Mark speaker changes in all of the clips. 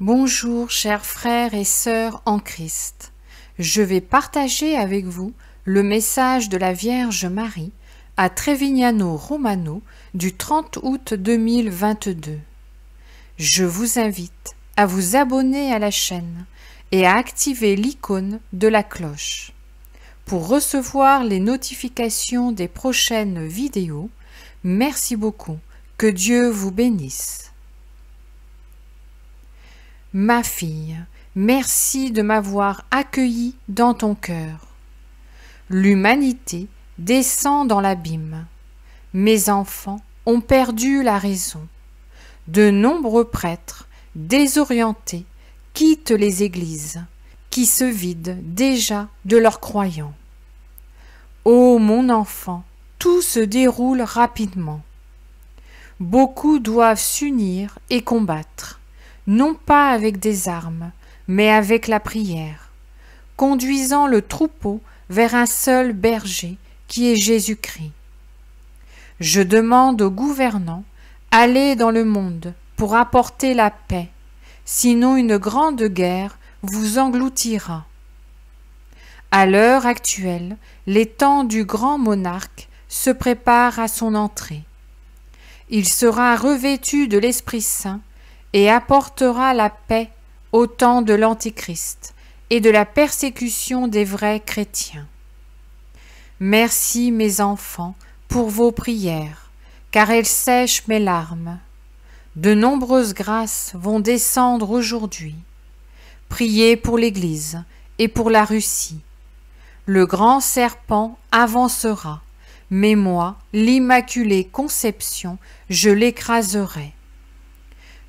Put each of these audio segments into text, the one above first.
Speaker 1: Bonjour chers frères et sœurs en Christ. Je vais partager avec vous le message de la Vierge Marie à Trevignano Romano du 30 août 2022. Je vous invite à vous abonner à la chaîne et à activer l'icône de la cloche. Pour recevoir les notifications des prochaines vidéos, merci beaucoup. Que Dieu vous bénisse. Ma fille, merci de m'avoir accueilli dans ton cœur. L'humanité descend dans l'abîme. Mes enfants ont perdu la raison. De nombreux prêtres, désorientés, quittent les églises, qui se vident déjà de leurs croyants. Ô mon enfant, tout se déroule rapidement. Beaucoup doivent s'unir et combattre non pas avec des armes, mais avec la prière, conduisant le troupeau vers un seul berger, qui est Jésus-Christ. Je demande aux gouvernants, allez dans le monde pour apporter la paix, sinon une grande guerre vous engloutira. À l'heure actuelle, les temps du grand monarque se préparent à son entrée. Il sera revêtu de l'Esprit Saint et apportera la paix au temps de l'Antichrist et de la persécution des vrais chrétiens. Merci, mes enfants, pour vos prières, car elles sèchent mes larmes. De nombreuses grâces vont descendre aujourd'hui. Priez pour l'Église et pour la Russie. Le grand serpent avancera, mais moi, l'Immaculée Conception, je l'écraserai.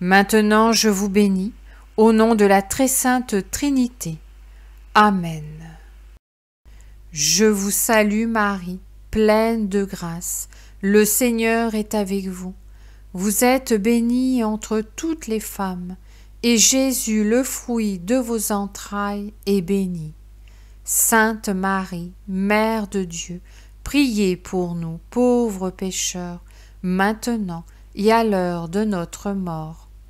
Speaker 1: Maintenant je vous bénis, au nom de la très sainte Trinité. Amen. Je vous salue Marie, pleine de grâce, le Seigneur est avec vous. Vous êtes bénie entre toutes les femmes, et Jésus, le fruit de vos entrailles, est béni. Sainte Marie, Mère de Dieu, priez pour nous pauvres pécheurs, maintenant et à l'heure de notre mort.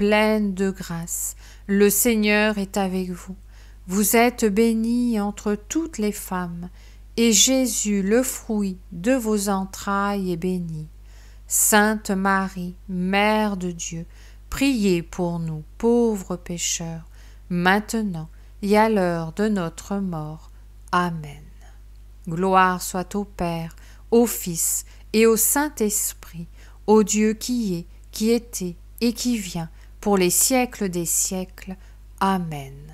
Speaker 1: pleine de grâce. Le Seigneur est avec vous. Vous êtes bénie entre toutes les femmes, et Jésus, le fruit de vos entrailles, est béni. Sainte Marie, Mère de Dieu, priez pour nous pauvres pécheurs, maintenant et à l'heure de notre mort. Amen. Gloire soit au Père, au Fils et au Saint-Esprit, au Dieu qui est, qui était et qui vient, pour les siècles des siècles. Amen.